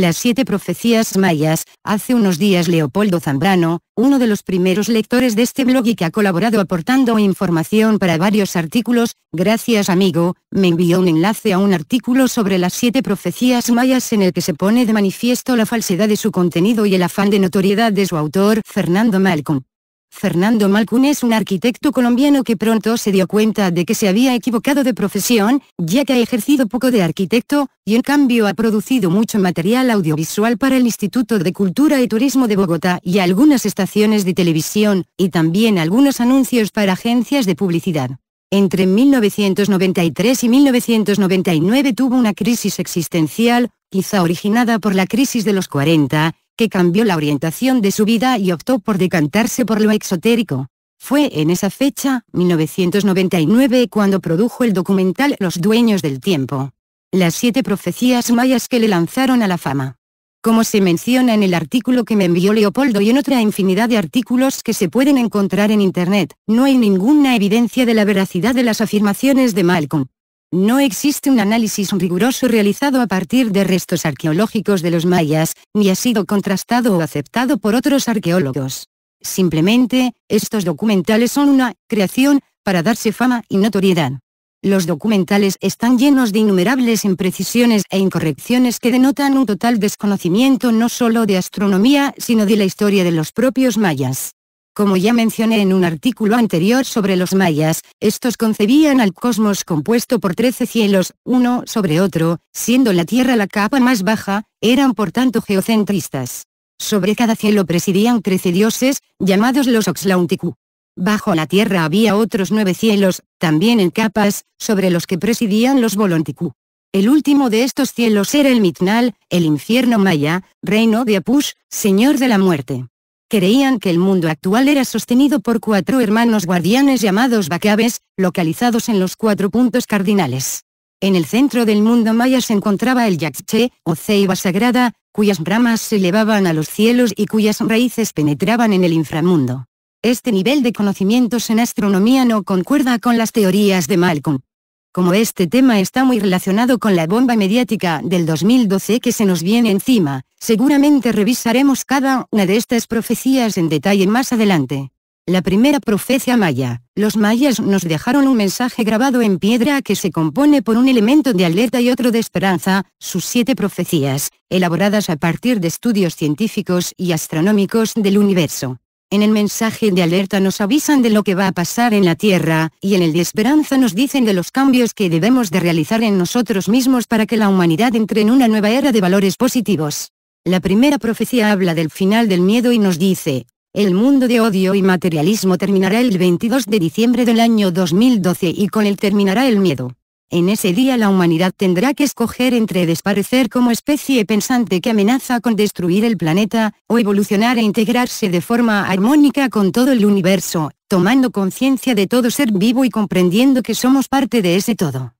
Las siete profecías mayas, hace unos días Leopoldo Zambrano, uno de los primeros lectores de este blog y que ha colaborado aportando información para varios artículos, gracias amigo, me envió un enlace a un artículo sobre las siete profecías mayas en el que se pone de manifiesto la falsedad de su contenido y el afán de notoriedad de su autor Fernando Malcolm. Fernando Malcún es un arquitecto colombiano que pronto se dio cuenta de que se había equivocado de profesión, ya que ha ejercido poco de arquitecto, y en cambio ha producido mucho material audiovisual para el Instituto de Cultura y Turismo de Bogotá y algunas estaciones de televisión, y también algunos anuncios para agencias de publicidad. Entre 1993 y 1999 tuvo una crisis existencial, quizá originada por la crisis de los 40, cambió la orientación de su vida y optó por decantarse por lo exotérico. Fue en esa fecha, 1999, cuando produjo el documental Los Dueños del Tiempo. Las siete profecías mayas que le lanzaron a la fama. Como se menciona en el artículo que me envió Leopoldo y en otra infinidad de artículos que se pueden encontrar en Internet, no hay ninguna evidencia de la veracidad de las afirmaciones de Malcolm. No existe un análisis riguroso realizado a partir de restos arqueológicos de los mayas, ni ha sido contrastado o aceptado por otros arqueólogos. Simplemente, estos documentales son una creación para darse fama y notoriedad. Los documentales están llenos de innumerables imprecisiones e incorrecciones que denotan un total desconocimiento no solo de astronomía, sino de la historia de los propios mayas. Como ya mencioné en un artículo anterior sobre los mayas, estos concebían al cosmos compuesto por trece cielos, uno sobre otro, siendo la Tierra la capa más baja, eran por tanto geocentristas. Sobre cada cielo presidían trece dioses, llamados los Oxlauntiku. Bajo la Tierra había otros nueve cielos, también en capas, sobre los que presidían los Volontiku. El último de estos cielos era el Mitnal, el infierno maya, reino de Apush, señor de la muerte creían que el mundo actual era sostenido por cuatro hermanos guardianes llamados Bacabes, localizados en los cuatro puntos cardinales. En el centro del mundo maya se encontraba el Yaxche, o ceiba sagrada, cuyas ramas se elevaban a los cielos y cuyas raíces penetraban en el inframundo. Este nivel de conocimientos en astronomía no concuerda con las teorías de Malcolm, como este tema está muy relacionado con la bomba mediática del 2012 que se nos viene encima, seguramente revisaremos cada una de estas profecías en detalle más adelante. La primera profecía maya, los mayas nos dejaron un mensaje grabado en piedra que se compone por un elemento de alerta y otro de esperanza, sus siete profecías, elaboradas a partir de estudios científicos y astronómicos del universo. En el mensaje de alerta nos avisan de lo que va a pasar en la Tierra, y en el de esperanza nos dicen de los cambios que debemos de realizar en nosotros mismos para que la humanidad entre en una nueva era de valores positivos. La primera profecía habla del final del miedo y nos dice, el mundo de odio y materialismo terminará el 22 de diciembre del año 2012 y con él terminará el miedo. En ese día la humanidad tendrá que escoger entre desaparecer como especie pensante que amenaza con destruir el planeta, o evolucionar e integrarse de forma armónica con todo el universo, tomando conciencia de todo ser vivo y comprendiendo que somos parte de ese todo.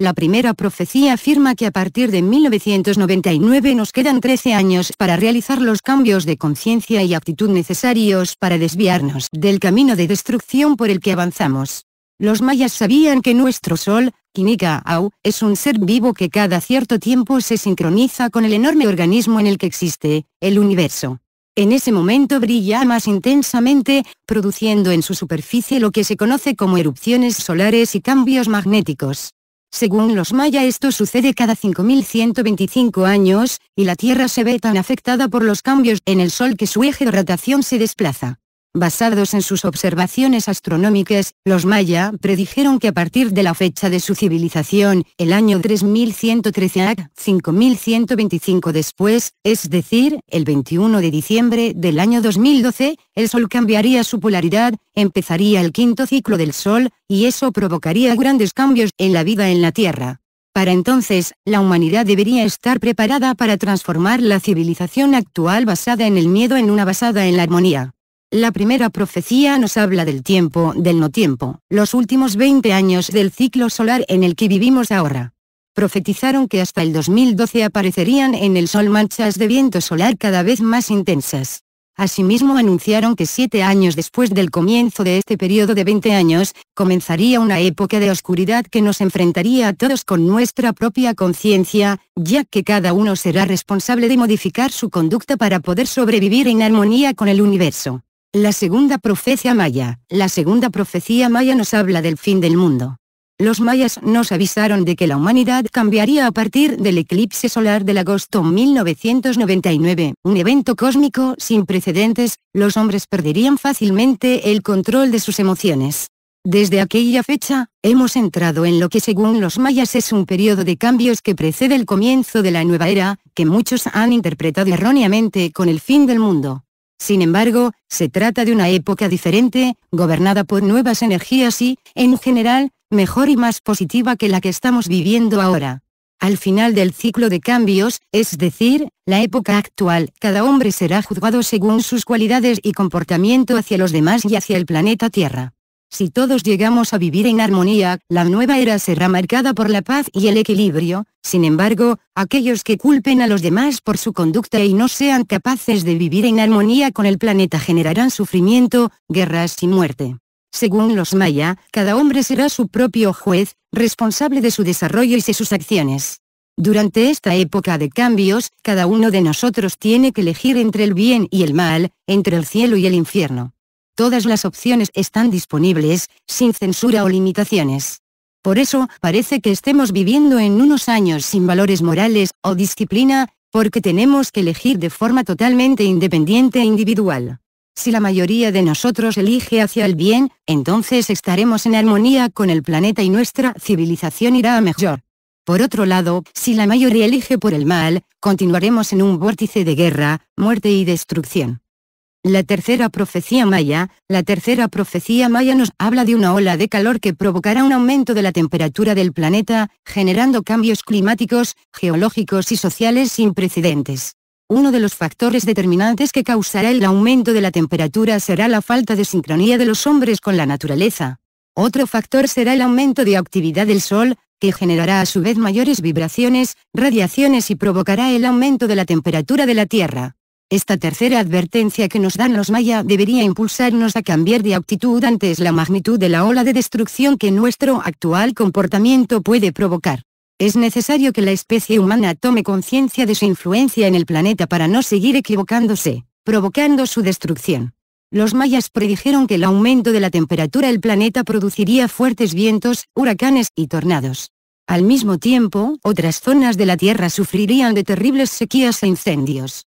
La primera profecía afirma que a partir de 1999 nos quedan 13 años para realizar los cambios de conciencia y actitud necesarios para desviarnos del camino de destrucción por el que avanzamos. Los mayas sabían que nuestro Sol, Kinika-Au, es un ser vivo que cada cierto tiempo se sincroniza con el enorme organismo en el que existe, el universo. En ese momento brilla más intensamente, produciendo en su superficie lo que se conoce como erupciones solares y cambios magnéticos. Según los mayas esto sucede cada 5.125 años, y la Tierra se ve tan afectada por los cambios en el Sol que su eje de rotación se desplaza. Basados en sus observaciones astronómicas, los maya predijeron que a partir de la fecha de su civilización, el año 3113 AC, 5125 después, es decir, el 21 de diciembre del año 2012, el Sol cambiaría su polaridad, empezaría el quinto ciclo del Sol, y eso provocaría grandes cambios en la vida en la Tierra. Para entonces, la humanidad debería estar preparada para transformar la civilización actual basada en el miedo en una basada en la armonía. La primera profecía nos habla del tiempo, del no tiempo, los últimos 20 años del ciclo solar en el que vivimos ahora. Profetizaron que hasta el 2012 aparecerían en el Sol manchas de viento solar cada vez más intensas. Asimismo anunciaron que siete años después del comienzo de este periodo de 20 años, comenzaría una época de oscuridad que nos enfrentaría a todos con nuestra propia conciencia, ya que cada uno será responsable de modificar su conducta para poder sobrevivir en armonía con el universo. La segunda profecía maya. La segunda profecía maya nos habla del fin del mundo. Los mayas nos avisaron de que la humanidad cambiaría a partir del eclipse solar del agosto 1999, un evento cósmico sin precedentes, los hombres perderían fácilmente el control de sus emociones. Desde aquella fecha, hemos entrado en lo que según los mayas es un periodo de cambios que precede el comienzo de la nueva era, que muchos han interpretado erróneamente con el fin del mundo. Sin embargo, se trata de una época diferente, gobernada por nuevas energías y, en general, mejor y más positiva que la que estamos viviendo ahora. Al final del ciclo de cambios, es decir, la época actual, cada hombre será juzgado según sus cualidades y comportamiento hacia los demás y hacia el planeta Tierra. Si todos llegamos a vivir en armonía, la nueva era será marcada por la paz y el equilibrio, sin embargo, aquellos que culpen a los demás por su conducta y no sean capaces de vivir en armonía con el planeta generarán sufrimiento, guerras y muerte. Según los maya, cada hombre será su propio juez, responsable de su desarrollo y de sus acciones. Durante esta época de cambios, cada uno de nosotros tiene que elegir entre el bien y el mal, entre el cielo y el infierno. Todas las opciones están disponibles, sin censura o limitaciones. Por eso, parece que estemos viviendo en unos años sin valores morales, o disciplina, porque tenemos que elegir de forma totalmente independiente e individual. Si la mayoría de nosotros elige hacia el bien, entonces estaremos en armonía con el planeta y nuestra civilización irá a mejor. Por otro lado, si la mayoría elige por el mal, continuaremos en un vórtice de guerra, muerte y destrucción. La tercera profecía maya, la tercera profecía maya nos habla de una ola de calor que provocará un aumento de la temperatura del planeta, generando cambios climáticos, geológicos y sociales sin precedentes. Uno de los factores determinantes que causará el aumento de la temperatura será la falta de sincronía de los hombres con la naturaleza. Otro factor será el aumento de actividad del Sol, que generará a su vez mayores vibraciones, radiaciones y provocará el aumento de la temperatura de la Tierra. Esta tercera advertencia que nos dan los maya debería impulsarnos a cambiar de actitud antes la magnitud de la ola de destrucción que nuestro actual comportamiento puede provocar. Es necesario que la especie humana tome conciencia de su influencia en el planeta para no seguir equivocándose, provocando su destrucción. Los mayas predijeron que el aumento de la temperatura del planeta produciría fuertes vientos, huracanes y tornados. Al mismo tiempo, otras zonas de la Tierra sufrirían de terribles sequías e incendios.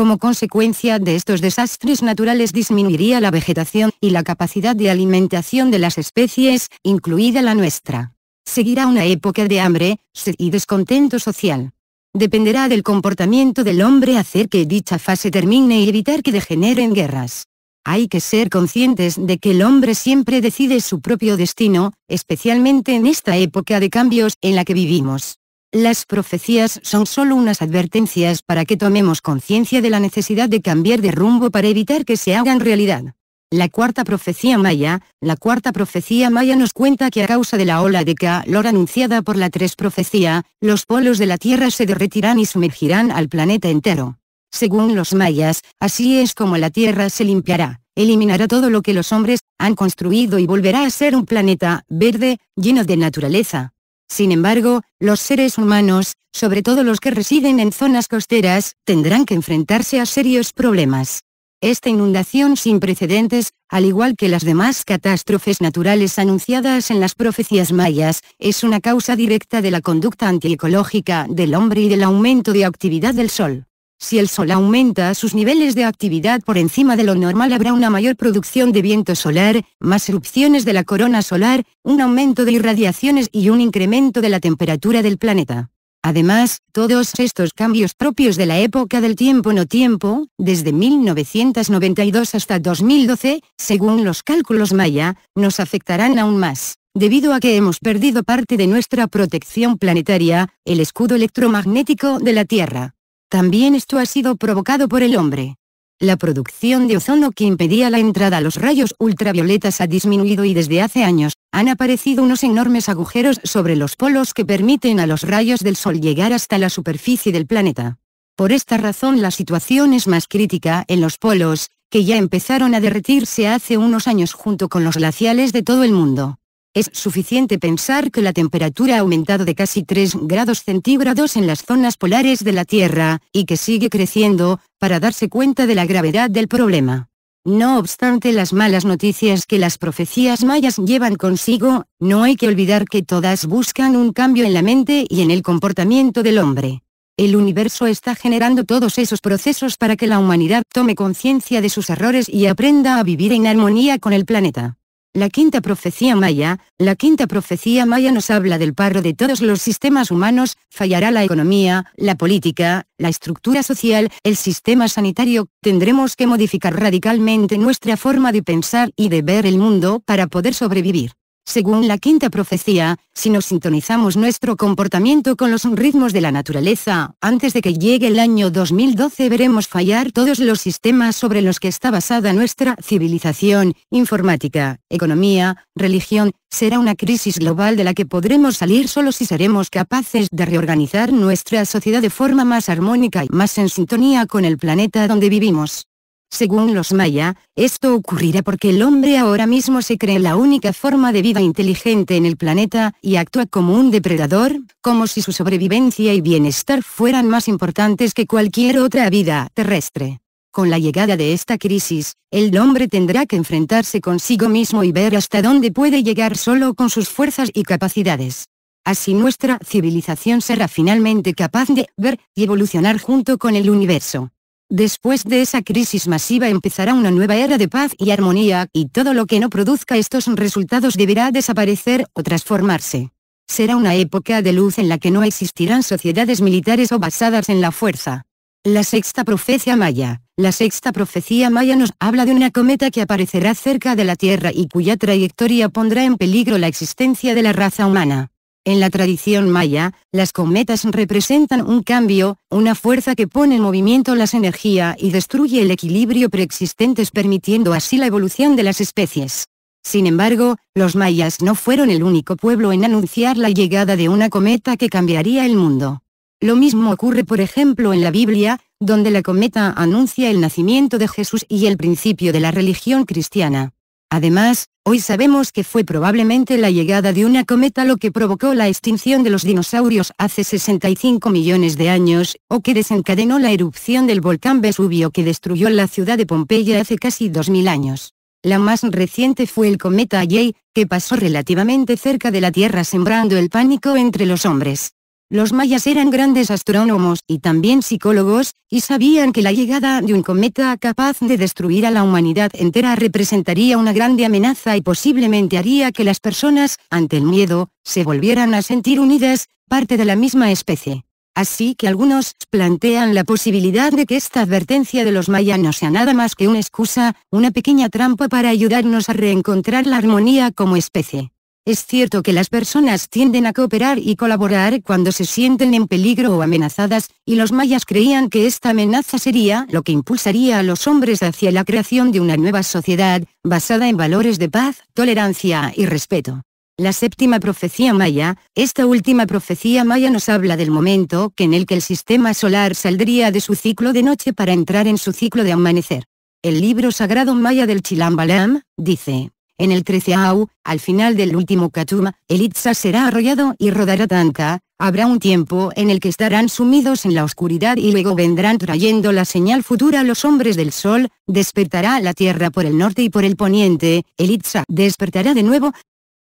Como consecuencia de estos desastres naturales disminuiría la vegetación y la capacidad de alimentación de las especies, incluida la nuestra. Seguirá una época de hambre, sed y descontento social. Dependerá del comportamiento del hombre hacer que dicha fase termine y evitar que degeneren guerras. Hay que ser conscientes de que el hombre siempre decide su propio destino, especialmente en esta época de cambios en la que vivimos. Las profecías son solo unas advertencias para que tomemos conciencia de la necesidad de cambiar de rumbo para evitar que se hagan realidad. La cuarta profecía maya, la cuarta profecía maya nos cuenta que a causa de la ola de calor anunciada por la tres profecía, los polos de la Tierra se derretirán y sumergirán al planeta entero. Según los mayas, así es como la Tierra se limpiará, eliminará todo lo que los hombres han construido y volverá a ser un planeta verde, lleno de naturaleza. Sin embargo, los seres humanos, sobre todo los que residen en zonas costeras, tendrán que enfrentarse a serios problemas. Esta inundación sin precedentes, al igual que las demás catástrofes naturales anunciadas en las profecías mayas, es una causa directa de la conducta antiecológica del hombre y del aumento de actividad del sol. Si el sol aumenta sus niveles de actividad por encima de lo normal habrá una mayor producción de viento solar, más erupciones de la corona solar, un aumento de irradiaciones y un incremento de la temperatura del planeta. Además, todos estos cambios propios de la época del tiempo no tiempo, desde 1992 hasta 2012, según los cálculos maya, nos afectarán aún más. Debido a que hemos perdido parte de nuestra protección planetaria, el escudo electromagnético de la Tierra. También esto ha sido provocado por el hombre. La producción de ozono que impedía la entrada a los rayos ultravioletas ha disminuido y desde hace años, han aparecido unos enormes agujeros sobre los polos que permiten a los rayos del Sol llegar hasta la superficie del planeta. Por esta razón la situación es más crítica en los polos, que ya empezaron a derretirse hace unos años junto con los glaciales de todo el mundo. Es suficiente pensar que la temperatura ha aumentado de casi 3 grados centígrados en las zonas polares de la Tierra, y que sigue creciendo, para darse cuenta de la gravedad del problema. No obstante las malas noticias que las profecías mayas llevan consigo, no hay que olvidar que todas buscan un cambio en la mente y en el comportamiento del hombre. El universo está generando todos esos procesos para que la humanidad tome conciencia de sus errores y aprenda a vivir en armonía con el planeta. La quinta profecía maya, la quinta profecía maya nos habla del paro de todos los sistemas humanos, fallará la economía, la política, la estructura social, el sistema sanitario, tendremos que modificar radicalmente nuestra forma de pensar y de ver el mundo para poder sobrevivir. Según la quinta profecía, si nos sintonizamos nuestro comportamiento con los ritmos de la naturaleza, antes de que llegue el año 2012 veremos fallar todos los sistemas sobre los que está basada nuestra civilización, informática, economía, religión, será una crisis global de la que podremos salir solo si seremos capaces de reorganizar nuestra sociedad de forma más armónica y más en sintonía con el planeta donde vivimos. Según los maya, esto ocurrirá porque el hombre ahora mismo se cree la única forma de vida inteligente en el planeta y actúa como un depredador, como si su sobrevivencia y bienestar fueran más importantes que cualquier otra vida terrestre. Con la llegada de esta crisis, el hombre tendrá que enfrentarse consigo mismo y ver hasta dónde puede llegar solo con sus fuerzas y capacidades. Así nuestra civilización será finalmente capaz de ver y evolucionar junto con el universo. Después de esa crisis masiva empezará una nueva era de paz y armonía, y todo lo que no produzca estos resultados deberá desaparecer o transformarse. Será una época de luz en la que no existirán sociedades militares o basadas en la fuerza. La sexta profecía maya. La sexta profecía maya nos habla de una cometa que aparecerá cerca de la Tierra y cuya trayectoria pondrá en peligro la existencia de la raza humana. En la tradición maya, las cometas representan un cambio, una fuerza que pone en movimiento las energías y destruye el equilibrio preexistentes permitiendo así la evolución de las especies. Sin embargo, los mayas no fueron el único pueblo en anunciar la llegada de una cometa que cambiaría el mundo. Lo mismo ocurre por ejemplo en la Biblia, donde la cometa anuncia el nacimiento de Jesús y el principio de la religión cristiana. Además, hoy sabemos que fue probablemente la llegada de una cometa lo que provocó la extinción de los dinosaurios hace 65 millones de años, o que desencadenó la erupción del volcán Vesubio que destruyó la ciudad de Pompeya hace casi 2000 años. La más reciente fue el cometa Ayei, que pasó relativamente cerca de la Tierra sembrando el pánico entre los hombres. Los mayas eran grandes astrónomos y también psicólogos, y sabían que la llegada de un cometa capaz de destruir a la humanidad entera representaría una grande amenaza y posiblemente haría que las personas, ante el miedo, se volvieran a sentir unidas, parte de la misma especie. Así que algunos plantean la posibilidad de que esta advertencia de los mayas no sea nada más que una excusa, una pequeña trampa para ayudarnos a reencontrar la armonía como especie. Es cierto que las personas tienden a cooperar y colaborar cuando se sienten en peligro o amenazadas, y los mayas creían que esta amenaza sería lo que impulsaría a los hombres hacia la creación de una nueva sociedad, basada en valores de paz, tolerancia y respeto. La séptima profecía maya, esta última profecía maya nos habla del momento que en el que el sistema solar saldría de su ciclo de noche para entrar en su ciclo de amanecer. El libro sagrado maya del Chilambalam, dice, en el Treceau, al final del último Katuma, el Itza será arrollado y rodará tanta, habrá un tiempo en el que estarán sumidos en la oscuridad y luego vendrán trayendo la señal futura los hombres del sol, despertará la tierra por el norte y por el poniente, el Itza despertará de nuevo.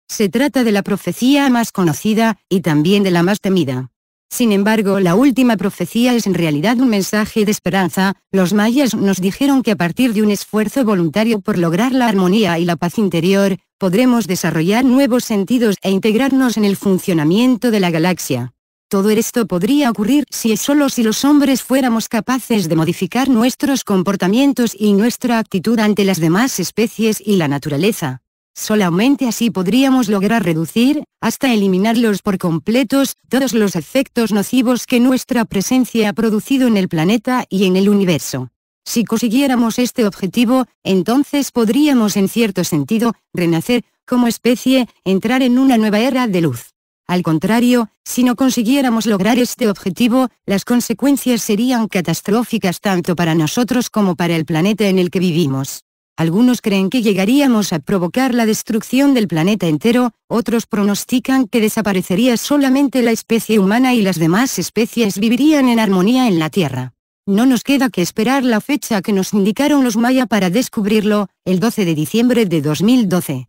Se trata de la profecía más conocida, y también de la más temida. Sin embargo la última profecía es en realidad un mensaje de esperanza, los mayas nos dijeron que a partir de un esfuerzo voluntario por lograr la armonía y la paz interior, podremos desarrollar nuevos sentidos e integrarnos en el funcionamiento de la galaxia. Todo esto podría ocurrir si es solo si los hombres fuéramos capaces de modificar nuestros comportamientos y nuestra actitud ante las demás especies y la naturaleza. Solamente así podríamos lograr reducir, hasta eliminarlos por completos, todos los efectos nocivos que nuestra presencia ha producido en el planeta y en el universo. Si consiguiéramos este objetivo, entonces podríamos en cierto sentido, renacer, como especie, entrar en una nueva era de luz. Al contrario, si no consiguiéramos lograr este objetivo, las consecuencias serían catastróficas tanto para nosotros como para el planeta en el que vivimos. Algunos creen que llegaríamos a provocar la destrucción del planeta entero, otros pronostican que desaparecería solamente la especie humana y las demás especies vivirían en armonía en la Tierra. No nos queda que esperar la fecha que nos indicaron los maya para descubrirlo, el 12 de diciembre de 2012.